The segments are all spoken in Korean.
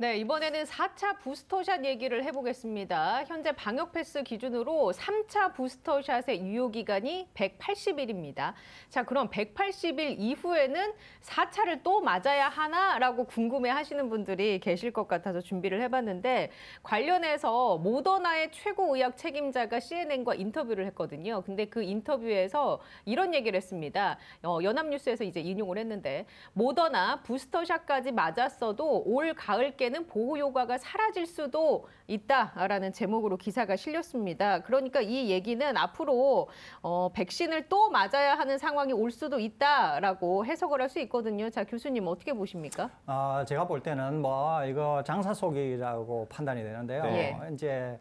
네, 이번에는 4차 부스터샷 얘기를 해보겠습니다. 현재 방역 패스 기준으로 3차 부스터샷의 유효 기간이 180일입니다. 자, 그럼 180일 이후에는 4차를 또 맞아야 하나라고 궁금해 하시는 분들이 계실 것 같아서 준비를 해봤는데 관련해서 모더나의 최고 의학 책임자가 CNN과 인터뷰를 했거든요. 근데 그 인터뷰에서 이런 얘기를 했습니다. 어, 연합뉴스에서 이제 인용을 했는데 모더나 부스터샷까지 맞았어도 올 가을께 시기에는 보호 효과가 사라질 수도 있다라는 제목으로 기사가 실렸습니다. 그러니까 이 얘기는 앞으로 어, 백신을 또 맞아야 하는 상황이 올 수도 있다라고 해석을 할 수 있거든요. 자 교수님 어떻게 보십니까? 아 제가 볼 때는 뭐 이거 장사 속이라고 판단이 되는데요. 네. 이제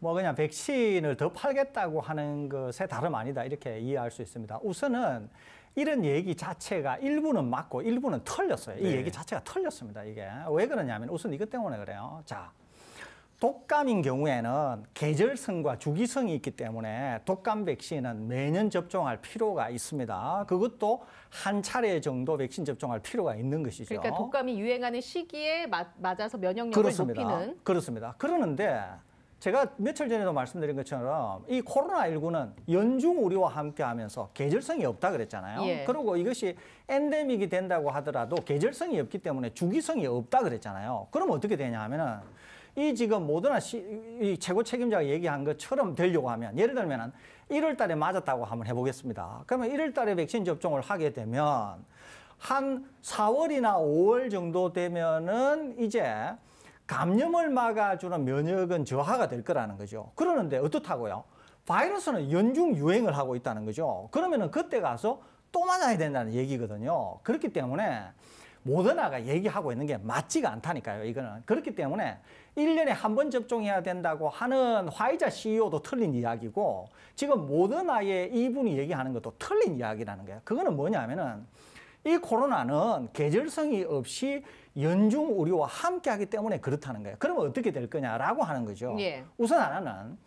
뭐 그냥 백신을 더 팔겠다고 하는 것에 다름 아니다 이렇게 이해할 수 있습니다. 우선은 이런 얘기 자체가 일부는 맞고 일부는 틀렸어요. 이 네. 얘기 자체가 틀렸습니다. 이게 왜 그러냐면 우선 이것 때문에 그래요. 자. 독감인 경우에는 계절성과 주기성이 있기 때문에 독감 백신은 매년 접종할 필요가 있습니다. 그것도 한 차례 정도 백신 접종할 필요가 있는 것이죠. 그러니까 독감이 유행하는 시기에 맞, 아서 면역력을 그렇습니다. 높이는. 그렇습니다. 그러는데 제가 며칠 전에도 말씀드린 것처럼 이 코로나19는 연중 우리와 함께 하면서 계절성이 없다 그랬잖아요. 예. 그리고 이것이 엔데믹이 된다고 하더라도 계절성이 없기 때문에 주기성이 없다 그랬잖아요. 그럼 어떻게 되냐 하면은 이 지금 모더나 시, 이 최고 책임자가 얘기한 것처럼 되려고 하면 예를 들면 은일월 달에 맞았다고 한번 해보겠습니다. 그러면 일월 달에 백신 접종을 하게 되면 한사월이나오월 정도 되면은 이제 감염을 막아주는 면역은 저하가 될 거라는 거죠. 그러는데 어떻다고요? 바이러스는 연중 유행을 하고 있다는 거죠. 그러면 그때 가서 또 맞아야 된다는 얘기거든요. 그렇기 때문에 모더나가 얘기하고 있는 게 맞지가 않다니까요, 이거는. 그렇기 때문에 일년에 한 번 접종해야 된다고 하는 화이자 CEO도 틀린 이야기고 지금 모더나의 이분이 얘기하는 것도 틀린 이야기라는 거예요. 그거는 뭐냐면은 이 코로나는 계절성이 없이 연중 우리와 함께 하기 때문에 그렇다는 거예요. 그러면 어떻게 될 거냐라고 하는 거죠. 예. 우선 하나는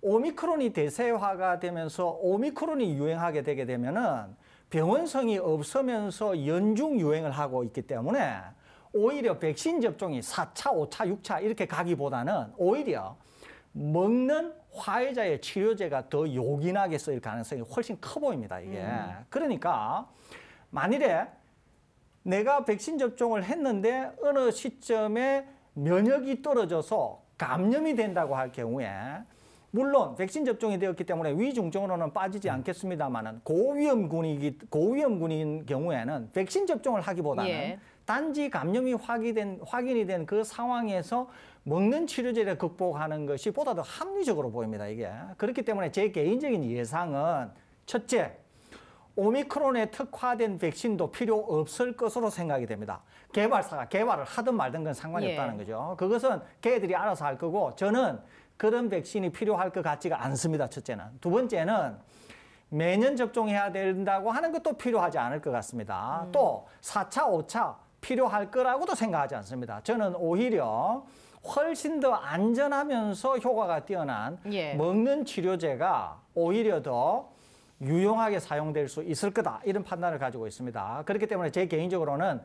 오미크론이 대세화가 되면서 오미크론이 유행하게 되게 되면은 병원성이 없으면서 연중 유행을 하고 있기 때문에 오히려 백신 접종이 사차오차육차 이렇게 가기보다는 오히려 먹는 화해자의 치료제가 더 요긴하게 쓰일 가능성이 훨씬 커 보입니다, 이게. 음. 그러니까 만일에 내가 백신 접종을 했는데 어느 시점에 면역이 떨어져서 감염이 된다고 할 경우에 물론 백신 접종이 되었기 때문에 위중증으로는 빠지지 음. 않겠습니다만은 고위험군이기 고위험군인 경우에는 백신 접종을 하기보다는 예. 단지 감염이 확인된 확인이 된 그 상황에서 먹는 치료제를 극복하는 것이 보다 더 합리적으로 보입니다 이게 그렇기 때문에 제 개인적인 예상은 첫째 오미크론에 특화된 백신도 필요 없을 것으로 생각이 됩니다. 개발사가 개발을 하든 말든 건 상관이 예. 없다는 거죠. 그것은 걔들이 알아서 할 거고 저는 그런 백신이 필요할 것 같지가 않습니다. 첫째는. 두 번째는 매년 접종해야 된다고 하는 것도 필요하지 않을 것 같습니다. 음. 또사차오차 필요할 거라고도 생각하지 않습니다. 저는 오히려 훨씬 더 안전하면서 효과가 뛰어난 예. 먹는 치료제가 오히려 더 유용하게 사용될 수 있을 거다 이런 판단을 가지고 있습니다. 그렇기 때문에 제 개인적으로는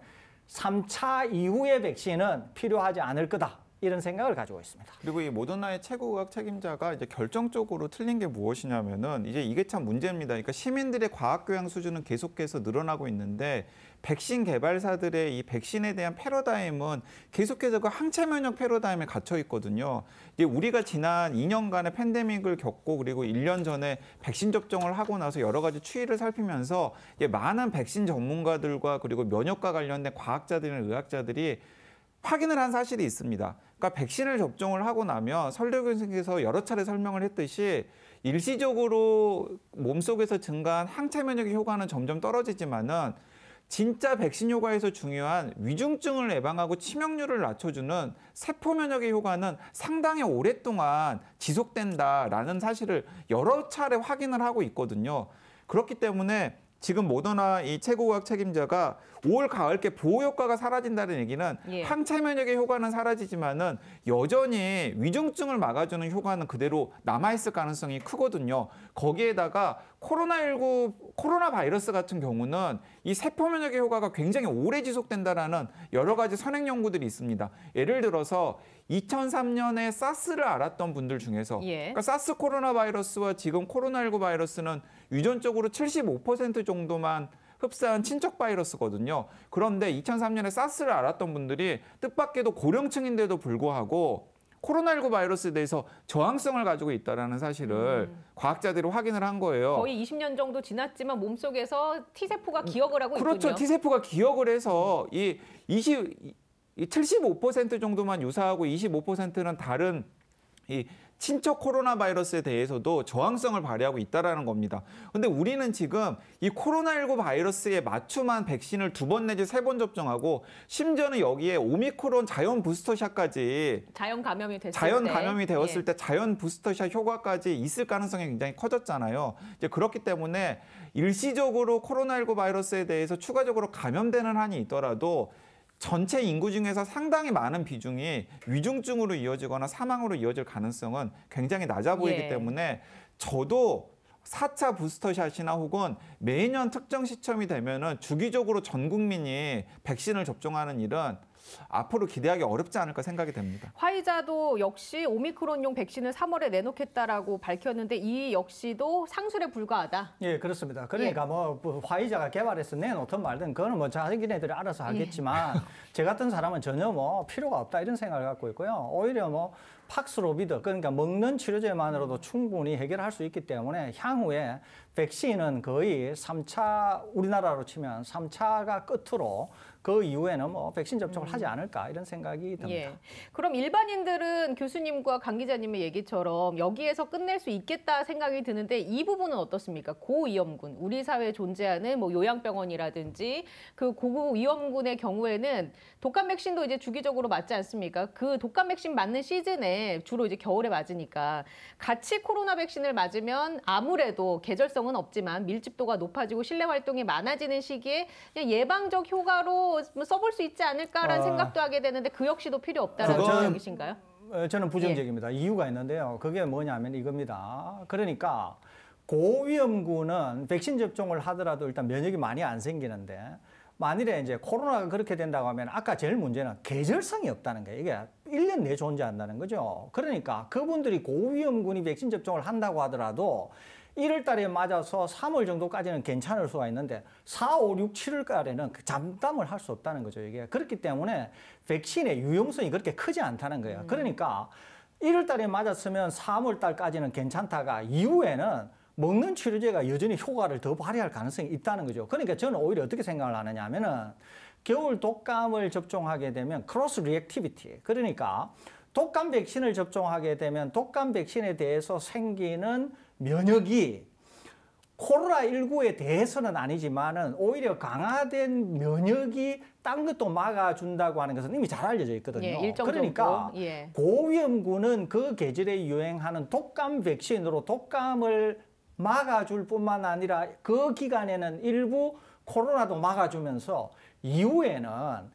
3차 이후의 백신은 필요하지 않을 거다 이런 생각을 가지고 있습니다. 그리고 이 모더나의 최고의학 책임자가 이제 결정적으로 틀린 게 무엇이냐면은 이제 이게 참 문제입니다. 그러니까 시민들의 과학 교양 수준은 계속해서 늘어나고 있는데 백신 개발사들의 이 백신에 대한 패러다임은 계속해서 그 항체 면역 패러다임에 갇혀 있거든요. 이게 우리가 지난 2년간의 팬데믹을 겪고 그리고 1년 전에 백신 접종을 하고 나서 여러 가지 추이를 살피면서 이제 많은 백신 전문가들과 그리고 면역과 관련된 과학자들이나 의학자들이 확인을 한 사실이 있습니다. 그러니까 백신을 접종을 하고 나면 설대교 선생께서 여러 차례 설명을 했듯이 일시적으로 몸속에서 증가한 항체 면역의 효과는 점점 떨어지지만은 진짜 백신 효과에서 중요한 위중증을 예방하고 치명률을 낮춰주는 세포 면역의 효과는 상당히 오랫동안 지속된다라는 사실을 여러 차례 확인을 하고 있거든요. 그렇기 때문에 지금 모더나 이 최고과학 책임자가 올 가을께 보호 효과가 사라진다는 얘기는 예. 항체 면역의 효과는 사라지지만은 여전히 위중증을 막아주는 효과는 그대로 남아 있을 가능성이 크거든요. 거기에다가 코로나19 코로나 바이러스 같은 경우는 이 세포 면역의 효과가 굉장히 오래 지속된다라는 여러 가지 선행 연구들이 있습니다. 예를 들어서 2003년에 사스를 알았던 분들 중에서 예. 그러니까 사스 코로나 바이러스와 지금 코로나19 바이러스는 유전적으로 75% 정도만 흡사한 친척 바이러스거든요. 그런데 2003년에 사스를 알았던 분들이 뜻밖에도 고령층인데도 불구하고 코로나19 바이러스에 대해서 저항성을 가지고 있다는 사실을 음. 과학자들이 확인을 한 거예요. 거의 20년 정도 지났지만 몸속에서 T세포가 음, 기억을 하고 그렇죠. 있군요. 그렇죠. T세포가 기억을 해서 이 20, 7 5 정도만 유사하고 25%는 다른 이 친척 코로나 바이러스에 대해서도 저항성을 발휘하고 있다라는 겁니다. 근데 우리는 지금 이 코로나19 바이러스에 맞춤한 백신을 두 번 내지 세 번 접종하고 심지어는 여기에 오미크론 자연 부스터샷까지 자연 감염이 됐을 자연 때. 감염이 되었을 예. 때 자연 부스터샷 효과까지 있을 가능성이 굉장히 커졌잖아요. 이제 그렇기 때문에 일시적으로 코로나19 바이러스에 대해서 추가적으로 감염되는 한이 있더라도 전체 인구 중에서 상당히 많은 비중이 위중증으로 이어지거나 사망으로 이어질 가능성은 굉장히 낮아 보이기 예. 때문에 저도 4차 부스터샷이나 혹은 매년 특정 시점이 되면은 주기적으로 전 국민이 백신을 접종하는 일은 앞으로 기대하기 어렵지 않을까 생각이 됩니다. 화이자도 역시 오미크론용 백신을 3월에 내놓겠다라고 밝혔는데 이 역시도 상술에 불과하다. 예, 그렇습니다. 그러니까 예. 뭐, 뭐 화이자가 개발해서 내놓든 말든 그거는 뭐 자기네들이 알아서 예. 하겠지만 예. 제 같은 사람은 전혀 뭐 필요가 없다 이런 생각을 갖고 있고요. 오히려 뭐 팍스로비드 그러니까 먹는 치료제만으로도 충분히 해결할 수 있기 때문에 향후에 백신은 거의 3차 우리나라로 치면 3차가 끝으로 그 이후에는 뭐 백신 접종을 음. 하지 않을까 이런 생각이 예. 듭니다. 예. 그럼 일반인들은 교수님과 강 기자님의 얘기처럼 여기에서 끝낼 수 있겠다 생각이 드는데 이 부분은 어떻습니까? 고위험군, 우리 사회에 존재하는 뭐 요양병원이라든지 그 고위험군의 경우에는 독감 백신도 이제 주기적으로 맞지 않습니까? 그 독감 백신 맞는 시즌에 주로 이제 겨울에 맞으니까 같이 코로나 백신을 맞으면 아무래도 계절성은 없지만 밀집도가 높아지고 실내 활동이 많아지는 시기에 예방적 효과로 또 뭐 써볼 수 있지 않을까라는 아, 생각도 하게 되는데 그 역시도 필요 없다는 생각이신가요? 저는 부정적입니다. 예. 이유가 있는데요. 그게 뭐냐면 이겁니다. 그러니까 고위험군은 백신 접종을 하더라도 일단 면역이 많이 안 생기는데 만일에 이제 코로나가 그렇게 된다고 하면 아까 제일 문제는 계절성이 없다는 거예요. 이게 일년 내에 존재한다는 거죠. 그러니까 그분들이 고위험군이 백신 접종을 한다고 하더라도 1월 달에 맞아서 3월 정도까지는 괜찮을 수가 있는데 4, 5, 6, 7월 달에는 잠담을 그 할수 없다는 거죠. 이게 그렇기 때문에 백신의 유용성이 그렇게 크지 않다는 거예요. 음. 그러니까 1월 달에 맞았으면 3월 달까지는 괜찮다가 이후에는 먹는 치료제가 여전히 효과를 더 발휘할 가능성이 있다는 거죠. 그러니까 저는 오히려 어떻게 생각을 하느냐 하면은 겨울 독감을 접종하게 되면 크로스 리액티비티. 그러니까 독감 백신을 접종하게 되면 독감 백신에 대해서 생기는 면역이 코로나19에 대해서는 아니지만은 오히려 강화된 면역이 딴 것도 막아준다고 하는 것은 이미 잘 알려져 있거든요. 예, 그러니까 예. 고위험군은 그 계절에 유행하는 독감 백신으로 독감을 막아줄 뿐만 아니라 그 기간에는 일부 코로나도 막아주면서 이후에는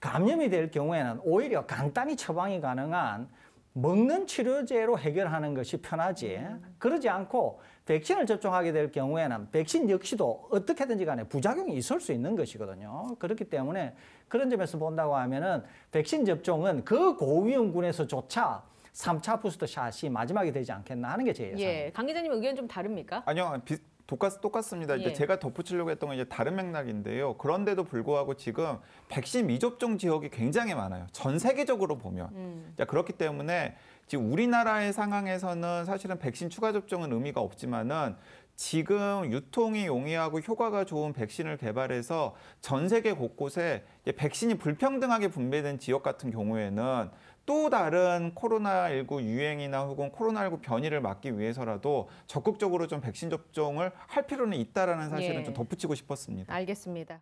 감염이 될 경우에는 오히려 간단히 처방이 가능한 먹는 치료제로 해결하는 것이 편하지 그러지 않고 백신을 접종하게 될 경우에는 백신 역시도 어떻게든지 간에 부작용이 있을 수 있는 것이거든요 그렇기 때문에 그런 점에서 본다고 하면은 백신 접종은 그 고위험군에서조차 삼차 부스터샷이 마지막이 되지 않겠나 하는 게 제 예상입니다. 예, 강 기자님 의견 좀 다릅니까? 아니요. 비... 똑같, 똑같습니다. 이제 예. 제가 덧붙이려고 했던 건 이제 다른 맥락인데요. 그런데도 불구하고 지금 백신 미접종 지역이 굉장히 많아요. 전 세계적으로 보면. 음. 자, 그렇기 때문에 지금 우리나라의 상황에서는 사실은 백신 추가 접종은 의미가 없지만은 지금 유통이 용이하고 효과가 좋은 백신을 개발해서 전 세계 곳곳에 백신이 불평등하게 분배된 지역 같은 경우에는 또 다른 코로나19 유행이나 혹은 코로나19 변이를 막기 위해서라도 적극적으로 좀 백신 접종을 할 필요는 있다라는 사실은 예. 좀 덧붙이고 싶었습니다. 알겠습니다.